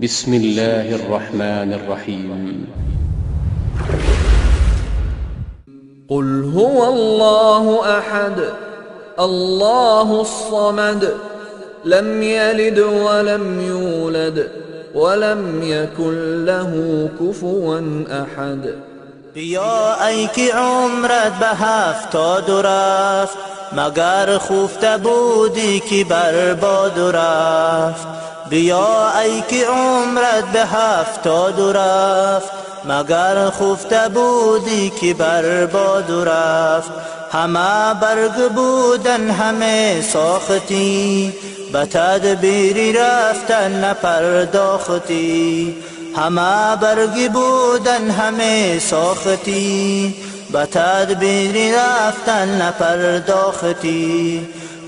بسم الله الرحمن الرحيم قل هو الله احد الله الصمد لم يلد ولم يولد ولم يكن له كفوا احد بیایی أيك عمرت به هفتاد و خوف مگر خوفته بودی رفت بیا ای که عمرت به هفتاد رفت مگر خفته بودی که بر با رفت همه برگ بودن همه ساختی به تدبیری رفتن نپرداختی همه برگ بودن همه ساختی به تدبیری رفتن نپرداختی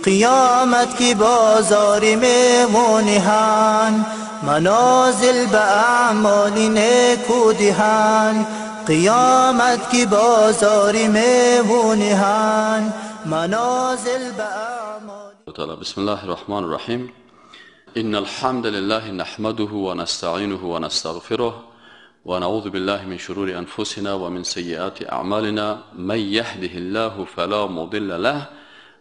قیامت کی بازار هن منازل به اعمال نیکو دهن قیامت کی بازار هن منازل به اعمال بسم الله الرحمن الرحیم إن الحمد لله نحمده ونستعينه ونستغفره ونعوذ بالله من شرور أنفسنا ومن سيئات أعمالنا من يهده الله فلا مضل له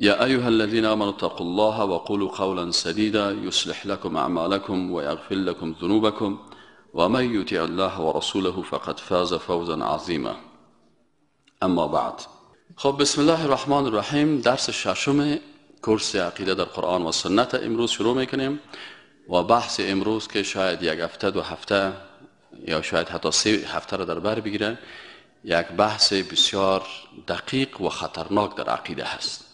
يا أيها الذين آمنوا اتقوا الله وقولوا قولا سديدا يصلح لكم أعمالكم ويغفر لكم ذنوبكم ومن يطع الله ورسوله فقد فاز فوزا عظيما أما بعد خب بسم الله الرحمن الرحيم درس ششم کورس عقیده در قرآن و سنت امروز شروع میکنیم و بحث امروز که شاید یک هفته دو هفته یا شاید حتی سه هفته را در بر بگیره یک بحث بسیار دقیق و خطرناک در عقیده هست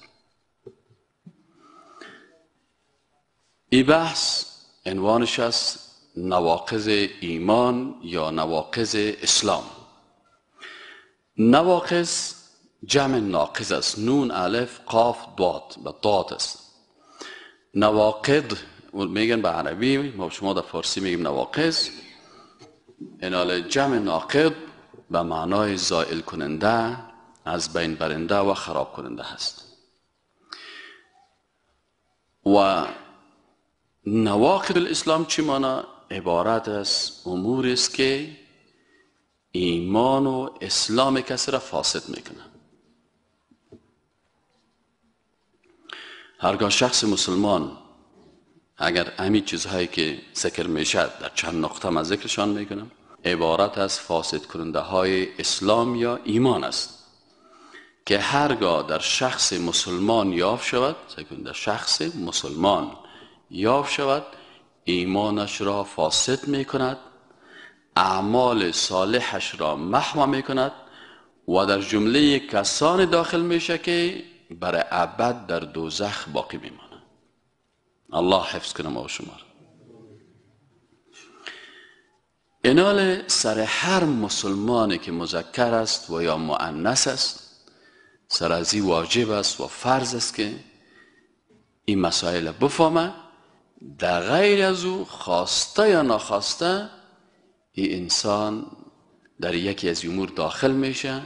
ای بحث عنوانش از نواقض ایمان یا نواقض اسلام نواقض جمع ناقض است نون الف قاف داد و داد است نواقض میگن به عربی ما شما در فارسی میگیم نواقض انال جمع ناقض به معنای زائل کننده از بین برنده و خراب کننده هست و نواقد الاسلام چی مانا؟ عبارت از امور است که ایمان و اسلام کسی را فاسد میکنه هرگاه شخص مسلمان اگر امی چیزهایی که ذکر میشد در چند نقطه من ذکرشان میکنم عبارت از فاسد کننده های اسلام یا ایمان است که هرگاه در شخص مسلمان یافت شود در شخص مسلمان یاب شود ایمانش را فاسد می کند اعمال صالحش را محو می کند و در جمله کسان داخل میشه که برای ابد در دوزخ باقی مانند الله حفظ کنه ما و شما را انال سر هر مسلمانی که مذکر است و یا معنس است سر ازی واجب است و فرض است که این مسائل بفهمد. در غیر از او خواسته یا نخواسته این انسان در یکی از امور داخل میشه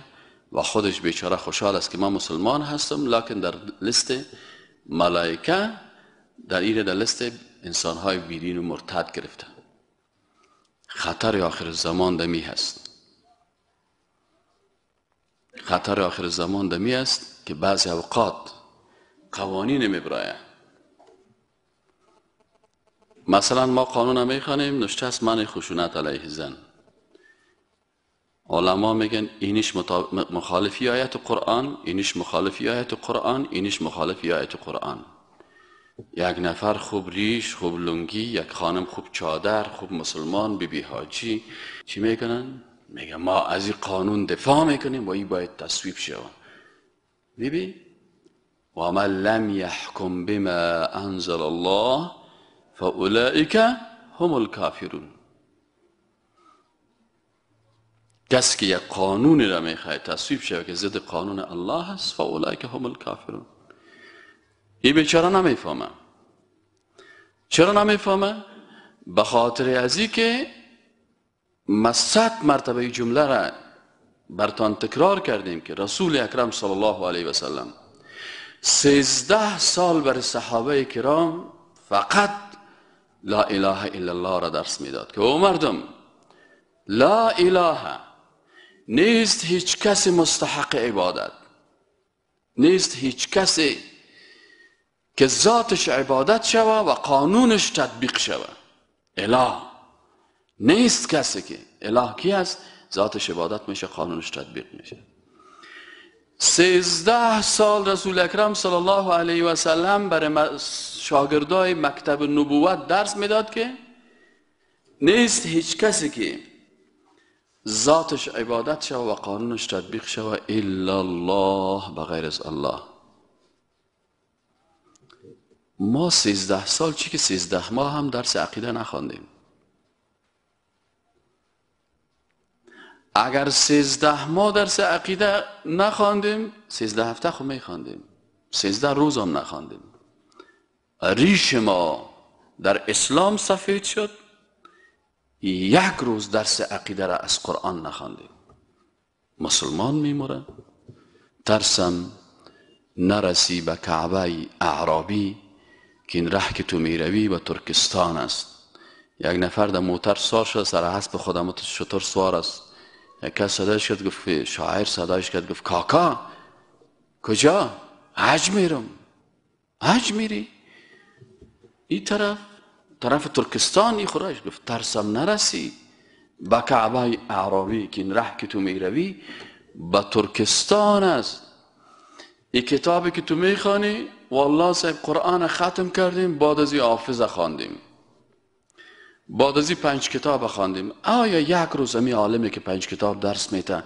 و خودش بیچاره خوشحال است که ما مسلمان هستم لکن در لست ملائکه در این در لست انسان های بیدین و مرتد گرفته خطر آخر زمان دمی هست خطر آخر زمان دمی است که بعضی اوقات قوانین میبرایه مثلا ما قانون میخوانیم نشته از من خشونت علیه زن علما میگن اینش مخالفی آیت قرآن اینش مخالفی آیت قرآن اینش مخالفی آیت قرآن یک نفر خوب ریش خوب لنگی یک خانم خوب چادر خوب مسلمان بی بی حاجی چی میکنن؟ میگن ما از این قانون دفاع میکنیم و این باید تصویب شو بی بی و من لم یحکم بما انزل الله فاولئک هم الکافرون کس که یک قانونی را میخواید تصویب شود که ضد قانون الله هست فاولئک هم الکافرون این بیچاره نمیفهمه چرا نمیفهمه به خاطر این که مصد مرتبه جمله را برتان تکرار کردیم که رسول اکرم صلی الله علیه و سلم سیزده سال بر صحابه کرام فقط لا اله الا الله را درس میداد که او مردم لا اله نیست هیچ کسی مستحق عبادت نیست هیچ کسی که ذاتش عبادت شوه و قانونش تطبیق شوه اله نیست کسی که اله کی است ذاتش عبادت میشه قانونش تطبیق میشه سیزده سال رسول اکرم صلی الله علیه و سلم برای شاگردای مکتب نبوت درس میداد که نیست هیچ کسی که ذاتش عبادت شو و قانونش تطبیق شو الا الله بغیر از الله ما سیزده سال چی که سیزده ماه هم درس عقیده نخوندیم اگر سیزده ما درس عقیده نخواندیم سیزده هفته خو خب میخواندیم سیزده روز هم نخواندیم ریش ما در اسلام سفید شد یک روز درس عقیده را از قرآن نخواندیم مسلمان میموره ترسم نرسی به کعبه اعرابی که این ره که تو میروی به ترکستان است یک نفر در موتر سوار شد سر حسب خودمت شطور سوار است یکی صدایش کرد گفت شاعر صدایش کرد گفت کاکا کجا حج میرم حج میری این طرف طرف ترکستانی خورش گفت ترسم نرسی با کعبه اعرابی که این ره که تو میروی با ترکستان است این کتابی که تو میخوانی والله صاحب قرآن ختم کردیم بعد از این حافظه خواندیم بعد از این پنج کتاب خواندیم آیا یک روز امی عالمی که پنج کتاب درس میته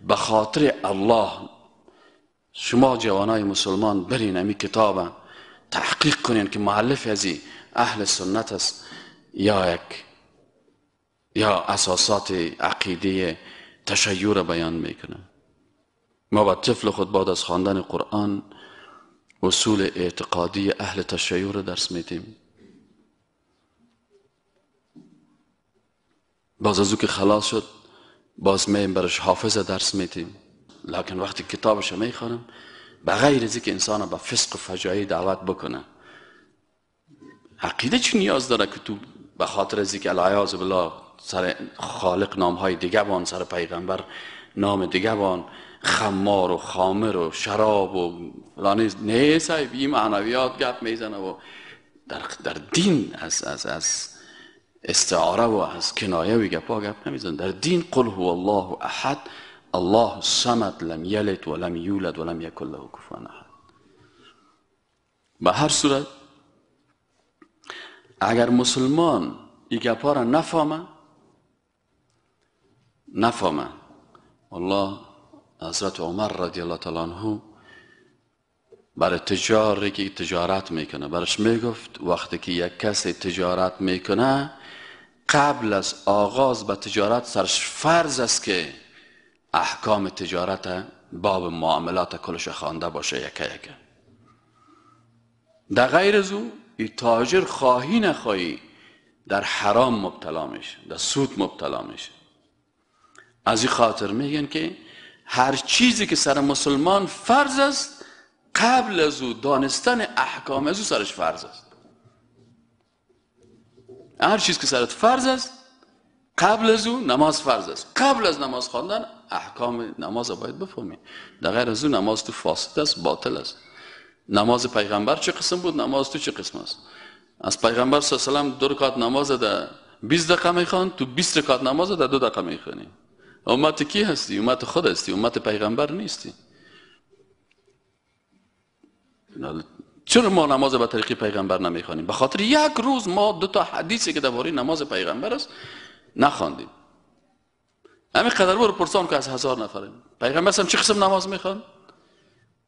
به خاطر الله شما جوانای مسلمان برین امی کتاب تحقیق کنین که معلف ازی اهل سنت است یا یک یا اساسات عقیده تشیع را بیان میکنه ما با طفل خود بعد از خواندن قرآن اصول اعتقادی اهل تشیع را درس میدیم باز از او که خلاص شد باز میم برش حافظه درس میتیم لکن وقتی کتابش رو میخوانم بغیر از که انسان به فسق و فجایی دعوت بکنه عقیده چی نیاز داره که تو به خاطر از که الایاز بالله سر خالق نام های دیگه بان سر پیغمبر نام دیگه بان خمار و خامر و شراب و لانی نه صاحب این معنویات گپ میزنه و در, در دین از از از استعاره و از کنایه و گپا گپ نمیزن در دین قل هو الله احد الله سمد لم یلد و لم یولد و لم یکن له احد به هر صورت اگر مسلمان ای گپا را نفهمه نفهمه حضرت عمر رضی الله تعالی عنه برای تجاری که تجارت میکنه برش میگفت وقتی که یک کسی تجارت میکنه قبل از آغاز به تجارت سرش فرض است که احکام تجارت باب معاملات کلش خوانده باشه یکه یکه در غیر از او ای تاجر خواهی نخواهی در حرام مبتلا میشه در سود مبتلا میشه از این خاطر میگن که هر چیزی که سر مسلمان فرض است قبل از او دانستن احکام از او سرش فرض است هر چیز که سرت فرض است قبل از او نماز فرض است قبل از نماز خواندن احکام نماز را باید بفهمی در غیر از او نماز تو فاسد است باطل است نماز پیغمبر چه قسم بود نماز تو چه قسم است از پیغمبر صلی الله علیه و دو رکعت نماز ده 20 دقیقه میخوان تو 20 رکعت نماز ده دو دقیقه میخوانی امت کی هستی امت خود هستی امت پیغمبر نیستی چرا ما نماز به طریق پیغمبر نمیخوانیم به خاطر یک روز ما دو تا حدیثی که درباره نماز پیغمبر است نخواندیم همین قدر برو پرسان که از هزار نفریم پیغمبر هم چه قسم نماز میخوان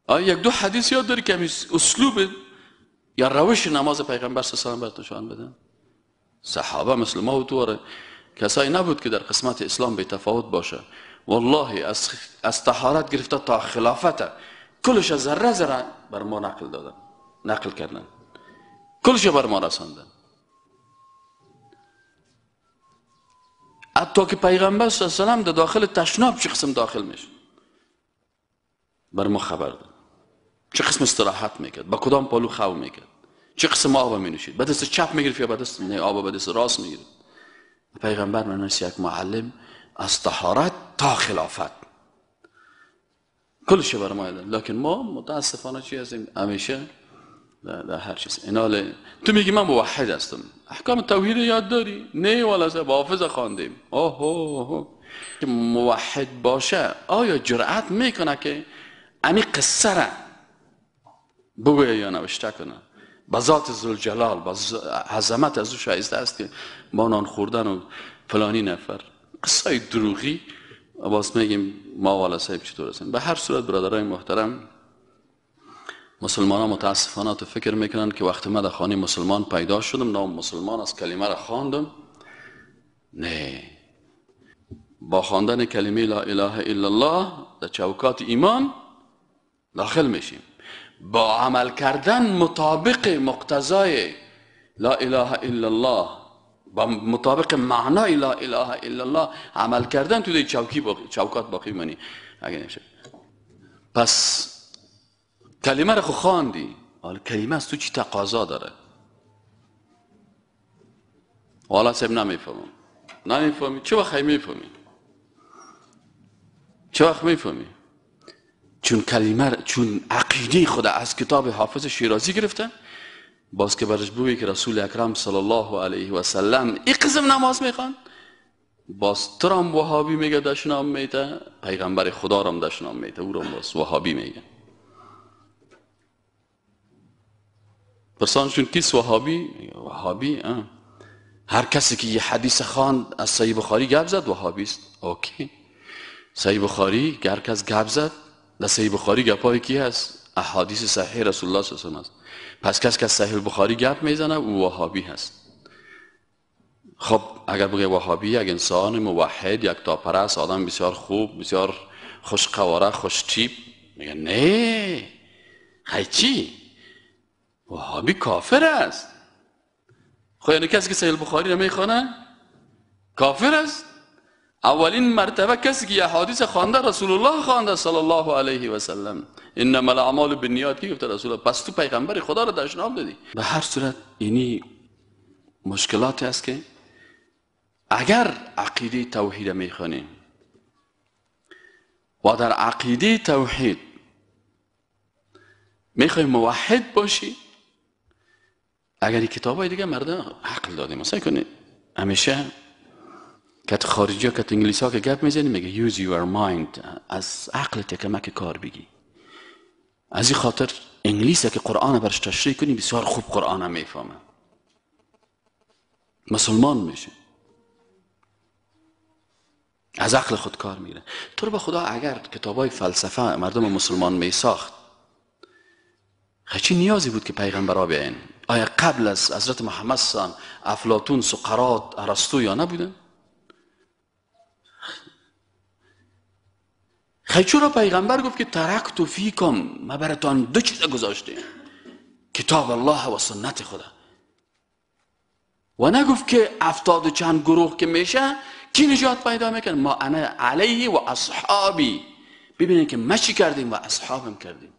آیا یک دو حدیث یاد داری که اسلوب یا روش نماز پیغمبر صلی الله علیه و آله بده. صحابه مثل ما و تو کسایی نبود که در قسمت اسلام به تفاوت باشه والله از از طهارت گرفته تا خلافت کلش ذره ذره بر ما نقل دادن نقل کردن کلش بر ما رساندن حتی که پیغمبر صلی الله علیه داخل تشناب چه قسم داخل میشه بر ما خبر داد چه قسم استراحت میکرد با کدام پالو خو میکرد چه قسم آب می نوشید به دست چپ میگرفت یا به دست نه آب به دست راست میگرفت پیغمبر من یک معلم از طهارت تا خلافت کلش ما علم لیکن ما متاسفانه چی هستیم همیشه در هر چیز اینال تو میگی من موحد هستم احکام توحید یاد داری نه والا با حافظ خواندیم اوه که موحد باشه آیا جرأت میکنه که امی قصه را بگویه یا نوشته کنه به ذات زلجلال به از او شایسته است که ما نان خوردن و فلانی نفر قصه دروغی باز میگیم ما والا صاحب چطور هستیم به هر صورت برادرای محترم مسلمان ها متاسفانه تو فکر میکنن که وقتی من در خانه مسلمان پیدا شدم نام مسلمان از کلمه را خواندم نه با خواندن کلمه لا اله الا الله در چوکات ایمان داخل میشیم با عمل کردن مطابق مقتضای لا اله الا الله با مطابق معنا لا اله الا الله عمل کردن تو چوکی باقی چوکات باقی منی اگه نشه پس کلمه رو خواندی حالا کلمه از تو چی تقاضا داره والا سب نمیفهمم نمیفهمی چه وقت میفهمی چه وقت میفهمی چون کلمه چون عقیده خدا از کتاب حافظ شیرازی گرفتن باز که برش بوی که رسول اکرم صلی الله علیه و سلم این قسم نماز میخوان باز ترام هم میگه دشنام میته پیغمبر خدا رام دشنام میته او رم باز وهابی میگه پرسانشون کیس وحابی؟ وهابی هر کسی که یه حدیث خان از صحیح بخاری گپ زد وهابی است اوکی سعی بخاری گرک کس گپ زد در صحیح بخاری گپای کی هست احادیث صحیح رسول الله صلی پس کس که از صحیح بخاری گپ میزنه او وهابی هست خب اگر بگه وهابی یک انسان موحد یک تاپرست آدم بسیار خوب بسیار خوش قواره خوش تیپ، میگه نه هی چی وهابی کافر است خب یعنی کسی که صحیح بخاری نمیخونه کافر است اولین مرتبه کسی که احادیث خوانده رسول الله خوانده صلی الله علیه و سلم انما الاعمال بالنیات کی گفته رسول الله پس تو پیغمبر خدا را نام دادی به هر صورت اینی مشکلاتی است که اگر عقیده توحید میخونی و در عقیده توحید میخوای موحد باشی اگر کتاب های دیگه مردم عقل داده مثلا کنی همیشه کت خارجی ها کت انگلیسی ها که گپ میزنی میگه use your mind از عقل تکمک کار بگی از این خاطر انگلیسی که قرآن برش تشریح کنی بسیار خوب قرآن هم میفهمه مسلمان میشه از عقل خود کار میره تو رو به خدا اگر کتاب های فلسفه مردم مسلمان میساخت چی نیازی بود که پیغمبرها بیاین آیا قبل از حضرت محمد سان افلاتون سقرات ارسطو یا نبودن خیلی چرا پیغمبر گفت که ترکت فیکم ما براتان دو چیز گذاشته کتاب الله و سنت خدا و نگفت که افتاد چند گروه که میشه کی نجات پیدا میکن ما انا علیه و اصحابی ببینید که ما چی کردیم و اصحابم کردیم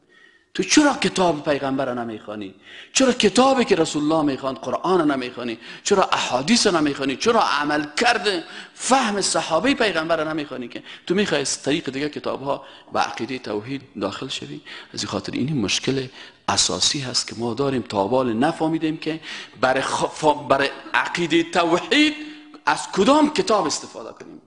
تو چرا کتاب پیغمبر نمیخوانی چرا کتابی که رسول الله میخواند قرآن نمیخوانی چرا احادیث نمیخوانی چرا عمل کرده فهم صحابه پیغمبر نمیخوانی که تو میخوای از طریق دیگه کتاب ها و عقیده توحید داخل شوی از این خاطر این مشکل اساسی هست که ما داریم تابال نفهمیدیم که برای, عقید برای عقیده توحید از کدام کتاب استفاده کنیم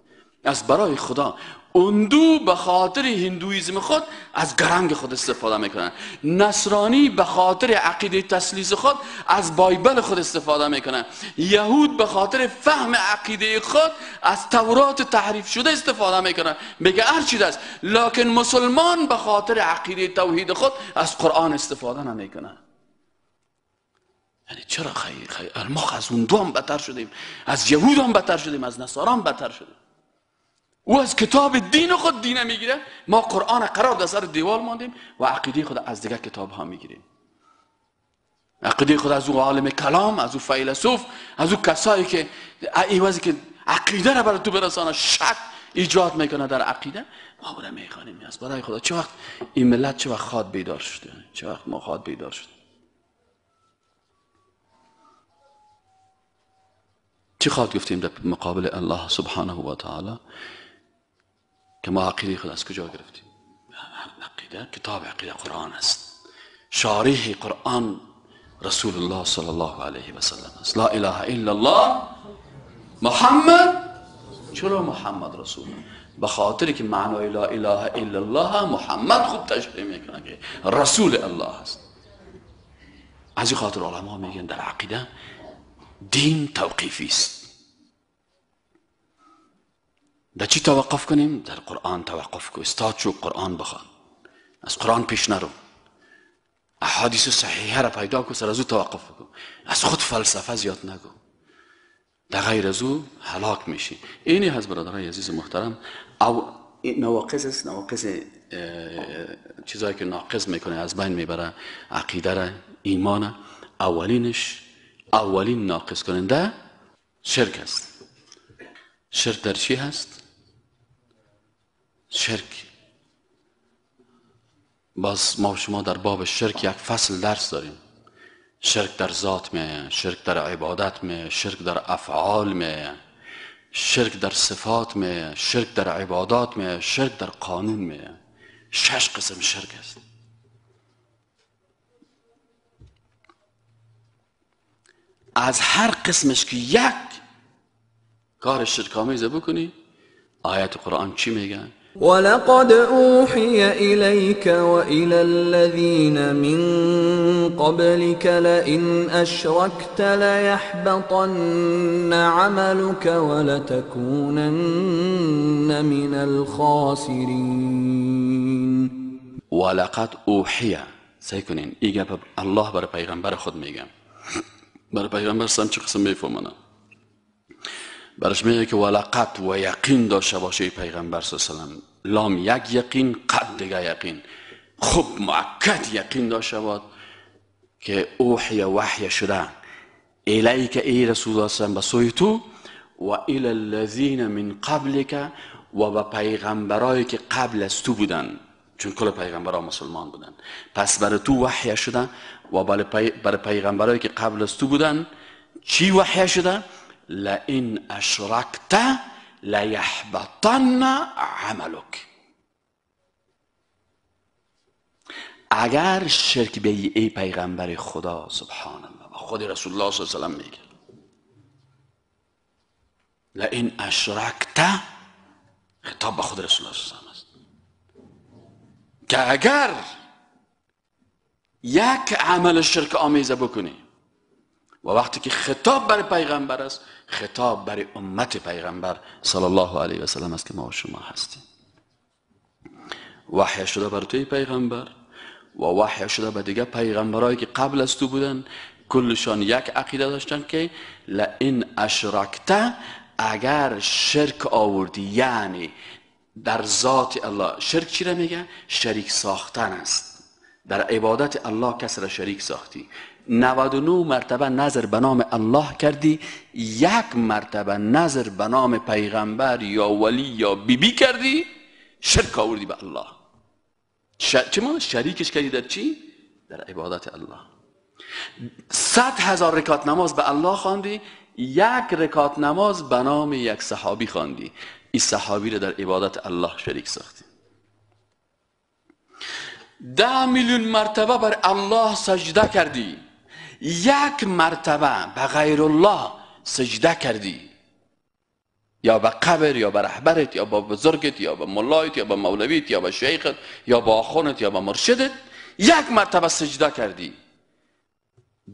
از برای خدا اندو به خاطر هندویزم خود از گرنگ خود استفاده میکنن نصرانی به خاطر عقیده تسلیس خود از بایبل خود استفاده میکنن یهود به خاطر فهم عقیده خود از تورات تحریف شده استفاده میکنن میگه هر چی دست لکن مسلمان به خاطر عقیده توحید خود از قرآن استفاده نمیکنه یعنی چرا خیلی خیلی ما از اون هم بتر شدیم از یهود هم بتر شدیم از نصاران بتر شدیم او از کتاب دین خود دینه میگیره ما قرآن قرار در سر دیوال ماندیم و عقیده خود از دیگه کتاب ها میگیریم عقیده خود از او عالم کلام از او فیلسوف از او کسایی که ایوازی که عقیده را برای تو برسانه شک ایجاد میکنه در عقیده ما بوده میخوانیم از برای خدا چه وقت این ملت چه وقت خواد بیدار شده چه وقت ما خواد بیدار شده چه خواد گفتیم در مقابل الله سبحانه و تعالی که ما عقیده خود از کجا گرفتیم عقیده کتاب عقیده قرآن است شارح قرآن رسول الله صلی الله علیه و سلم است لا اله الا الله محمد چرا محمد رسول به که معنای لا اله الا الله محمد خود تشریح میکنه که رسول الله است از این خاطر علما میگن در عقیده دین توقیفی است در چی توقف کنیم؟ در قرآن توقف کو استاد شو قرآن بخوان از قرآن پیش نرو احادیث صحیحه را پیدا کن سر از او توقف کن از خود فلسفه زیاد نگو در غیر از او حلاک میشی اینی هست برادرهای عزیز محترم او نواقص است نواقص چیزایی که ناقص میکنه از بین میبره عقیده را ایمان اولینش اولین ناقص کننده شرک است شرک در چی هست؟ شرک باز ما شما در باب شرک یک فصل درس داریم شرک در ذات می شرک در عبادت می شرک در افعال می شرک در صفات می شرک در عبادات می شرک در قانون می شش قسم شرک است از هر قسمش که یک کار شرکامیزه بکنی آیات قرآن چی میگن ولقد أوحي إليك وإلى الذين من قبلك لئن أشركت ليحبطن عملك ولتكونن من الخاسرين ولقد أوحي سيكونين إيجاب الله بر پیغمبر خود میگم بر پیغمبر سم چه قسم میفهمنم برش میگه که ولقت و یقین داشته باشه پیغمبر صلی الله علیه و لام یک یقین قد دیگه یقین خوب معکد یقین داشته باد که اوحی وحی شده الیک ای رسول الله و سوی تو و الی الذین من قبلک و به پیغمبرایی که قبل از تو بودن چون کل پیغمبرا مسلمان بودن پس بر تو وحی شده و بله برای پیغمبرایی که قبل از تو بودن چی وحی شده لئن أشركت ليحبطن عملك اگر شرک به ای پیغمبر خدا سبحان الله و خود رسول الله صلی الله علیه و میگه لئن اشرکت خطاب به خود رسول الله صلی الله علیه و است که اگر یک عمل شرک آمیزه بکنی و وقتی که خطاب برای پیغمبر است خطاب برای امت پیغمبر صلی الله علیه و سلم است که ما و شما هستیم وحی شده بر توی پیغمبر و وحی شده به دیگه پیغمبرایی که قبل از تو بودن کلشان یک عقیده داشتن که لئن اشرکته اگر شرک آوردی یعنی در ذات الله شرک چی را میگه؟ شریک ساختن است در عبادت الله کس را شریک ساختی 99 مرتبه نظر به نام الله کردی یک مرتبه نظر به نام پیغمبر یا ولی یا بیبی بی کردی شرک آوردی به الله چه ما شریکش کردی در چی؟ در عبادت الله صد هزار رکات نماز به الله خواندی یک رکات نماز به نام یک صحابی خواندی این صحابی را در عبادت الله شریک ساختی ده میلیون مرتبه بر الله سجده کردی یک مرتبه به غیر الله سجده کردی یا به قبر یا به رهبرت یا به بزرگت یا به ملایت یا به مولویت یا به شیخت یا به آخونت یا به مرشدت یک مرتبه سجده کردی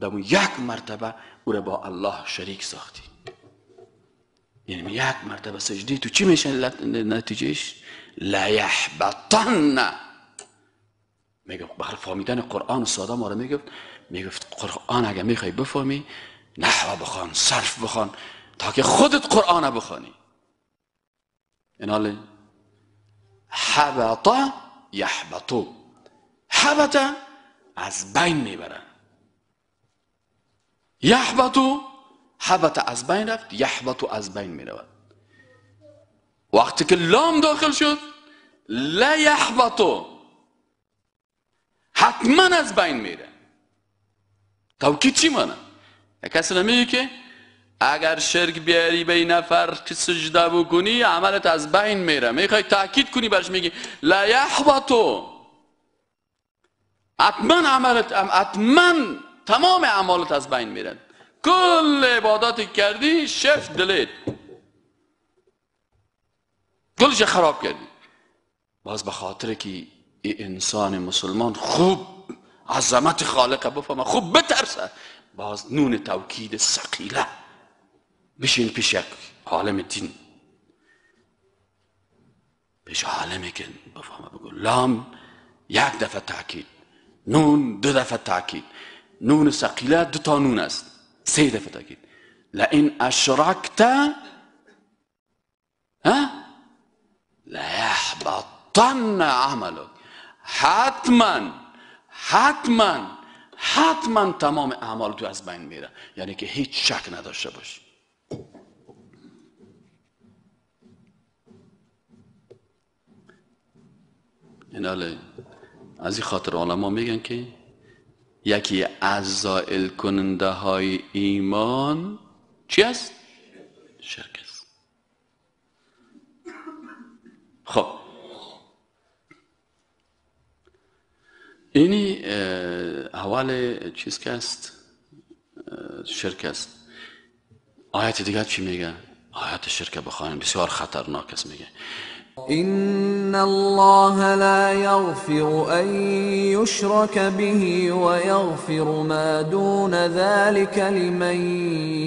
دمو یک مرتبه او را با الله شریک ساختی یعنی یک مرتبه سجدی تو چی میشه نتیجهش یحبطن میگه بخلی فهمیدن قرآن ساده ما رو میگفت میگفت قرآن اگه میخوای بفهمی نحو بخوان صرف بخوان تا که خودت قرآن بخوانی حال حبط یحبطو حبط از بین میبره یحبطو حبط از بین رفت یحبطو از بین میرود وقتی که لام داخل شد لا یحبطو حتما از بین میره توکید چی کسی نمیگه که اگر شرک بیاری نفر که سجده بکنی عملت از بین میره میخوای تاکید کنی برش میگی لا یحبطو برش عملت اطمان تمام عملت از بین میره کل عباداتی کردی شفت دلید کلش خراب کردی باز به خاطر که انسان مسلمان خوب عظمت خالقه بفهمه خوب بترسه باز نون توکید سقیله بشین پیش یک عالم دین پیش عالمی که بفهمه بگو لام یک دفعه تاکید نون دو دفعه تاکید نون سقیله دو تا نون است سه دفعه تاکید لئن اشرکت ها یحبطن عملک حتما حتما حتما تمام اعمال تو از بین میره یعنی که هیچ شک نداشته باش این از این خاطر علما میگن که یکی از زائل کننده های ایمان چی است؟ شرک است خب اینی حوال چیز که است شرک است آیت دیگه چی میگه؟ آیت شرک بخوانیم بسیار خطرناک است میگه ان الله لا يغفر ان يشرك به ويغفر ما دون ذلك لمن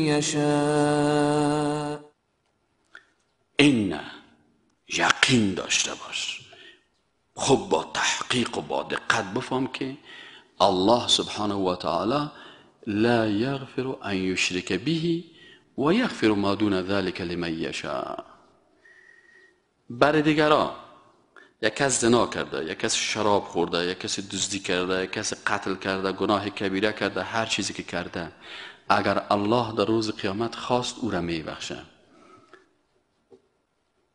يشاء ان یقین داشته باش خب با تحقیق و با دقت بفهم که الله سبحانه و تعالی لا یغفر ان یشرک به و یغفر ما دون ذلک لمن یشاء بر دیگران یک کس زنا کرده یک کس شراب خورده یک کس دزدی کرده یک کس قتل کرده گناه کبیره کرده هر چیزی که کرده اگر الله در روز قیامت خواست او را میبخشه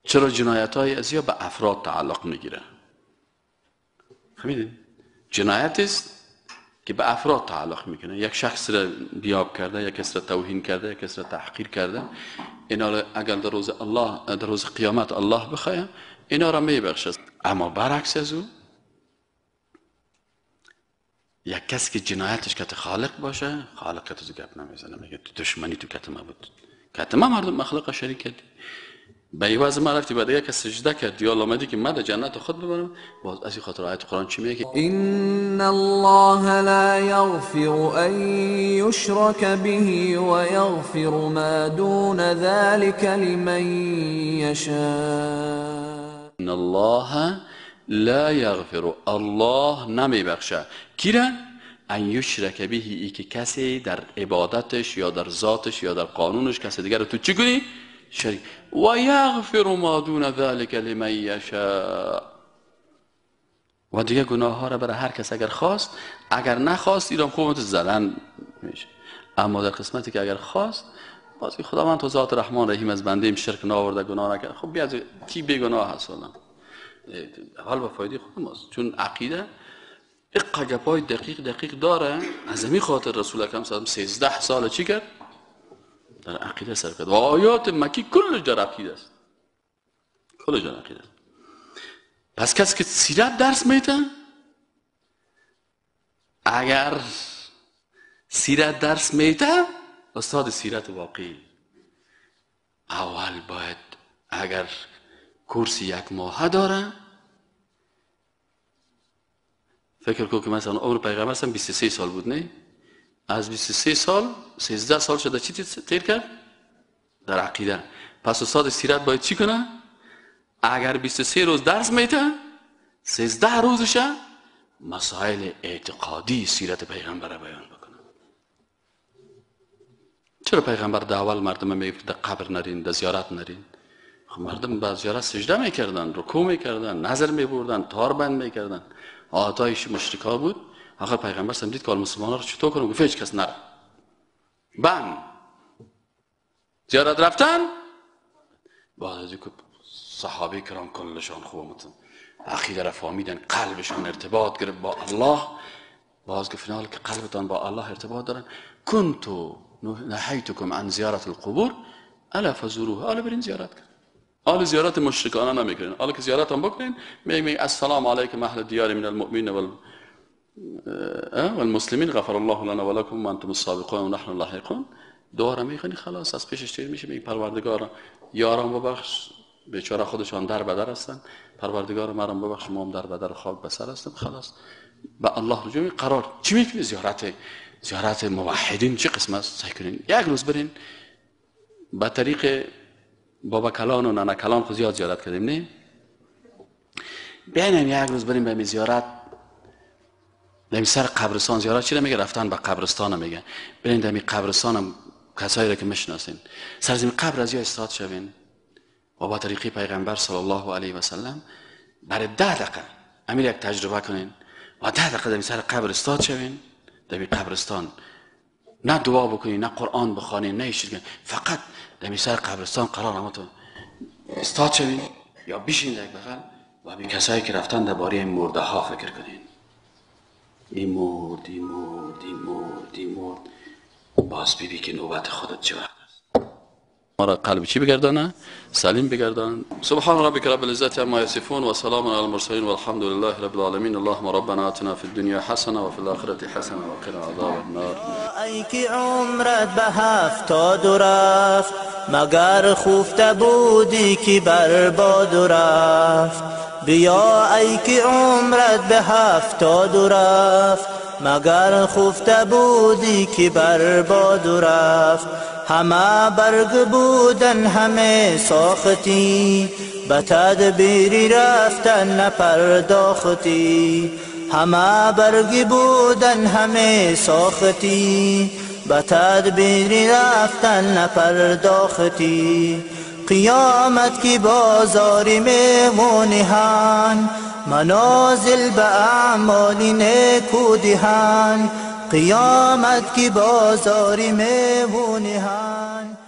چرا جنایت های از یا به افراد تعلق گیره میدین جنایت است که به افراد تعلق میکنه یک شخص را بیاب کرده یک کس را توهین کرده یک کس را تحقیر کرده اینا را اگر در روز الله در روز قیامت الله بخوایم اینا را میبخشه اما برعکس از او یک کس که جنایتش کت خالق باشه خالق تو گپ نمیزنه میگه تو دشمنی تو کت ما بود کت ما مردم مخلوق شریک کردی به واسه ما رفتی بعد یک سجده کردی الله آمدی که من در جنت خود ببرم باز از این خاطر آیت قرآن چی میگه این الله لا یغفر ان یشرک به و یغفر ما دون ذلک لمن یشاء ان الله لا یغفر الله نمیبخشه کیرا ان یشرک به ای که کسی در عبادتش یا در ذاتش یا در قانونش کسی دیگر رو تو چی کنی شریک و ما دون ذلک لمن یشاء و دیگه گناه ها را برای هر کس اگر خواست اگر نخواست ایران خوبت زدن میشه اما در قسمتی که اگر خواست بازی خدا من تو ذات رحمان رحیم از بنده ایم شرک ناورده گناه نکرد خب از کی بیگناه هست حالا حال با فایده خود ماست چون عقیده اقا گپای دقیق دقیق داره از همین خاطر رسول اکرم صلی سال چی کرد در عقیده سر کرد و آیات مکی کل در عقیده است کل عقیده است پس کس که سیرت درس میتن، اگر سیرت درس میتن، استاد سیرت واقعی اول باید اگر کورس یک ماه داره فکر کن که مثلا عمر پیغمبر 23 سال بود نه از 23 سال 13 سال شده چی تیر کرد؟ در عقیده پس استاد سیرت باید چی کنه؟ اگر 23 روز درس میته 13 روزشه مسائل اعتقادی سیرت پیغمبر را بیان بکنه چرا پیغمبر در اول مردم میگفت در قبر نرین در زیارت نرین خب مردم به زیارت سجده میکردن رکوع میکردن نظر میبردن تار بند میکردن آتایش مشرکا بود آخر پیغمبر سمت دید که مسلمانا رو چطور کنم گفت هیچ کس نره بم زیارت رفتن بعد از اینکه صحابه کرام کلشان خوب متن عقیده را فهمیدن قلبشان ارتباط گرفت با الله باز گفتن که قلبتان با الله ارتباط دارن کنتو نحیتکم عن زیارت القبور الا فزوروها الا برین زیارت کن آل زیارت مشرکانه نمیکنین آل که زیارت هم بکنین میگه السلام علیکم اهل دیار من المؤمنین وال... المسلمین غفر الله لنا و لکم و انتم السابقون و نحن اللاحقون دعا را میخونی خلاص از پیشش تیر میشه میگه پروردگار یارم ببخش بیچاره خودشان در بدر هستن پروردگار مرا ببخش ما هم در بدر خواب بسر سر هستم خلاص به الله رجوع قرار چی میتونی زیارت زیارت موحدین چه قسم است سعی کنین یک روز برین به طریق بابا کلان و ننه کلان خود زیاد زیارت کردیم نه بیاین یک روز برین به زیارت دمی سر قبرستان زیارت چی میگه رفتن به قبرستان میگه برین دمی قبرستان کسایی را که میشناسین سر زمین قبر از یا استاد شوین و با طریقی پیغمبر صلی الله علیه و سلم برای ده دقیقه امیر یک تجربه کنین و ده دقیقه دمی سر قبر استاد شوین دمی قبرستان نه دعا بکنین نه قرآن بخوانین نه ایشید فقط دمی سر قبرستان قرار اما تو استاد شوین یا بیشین دک بغل و بی کسایی که رفتن درباره مرده ها فکر کنین این مرد این مرد این مرد این مرد باز بیبی که نوبت خودت چه وقت است ما را قلب چی بگردانه؟ سلیم بگردان سبحان ربک رب العزتی عما یصفون و سلام علی المرسلین والحمد لله رب العالمین اللهم ربنا آتنا فی الدنیا حسنه و فی الاخره حسنه و قنا عذاب النار ای که عمرت به هفتاد و رفت مگر خوفته بودی که بر باد رفت بیا ای که عمرت به هفتاد رفت مگر خفته بودی که بر رفت همه برگ بودن همه ساختی به تدبیری رفتن نپرداختی همه برگ بودن همه ساختی به تدبیری رفتن نپرداختی قیامت کی بازار مونهان منازل به اعمال نیکو دهان قیامت کی بازار مونهان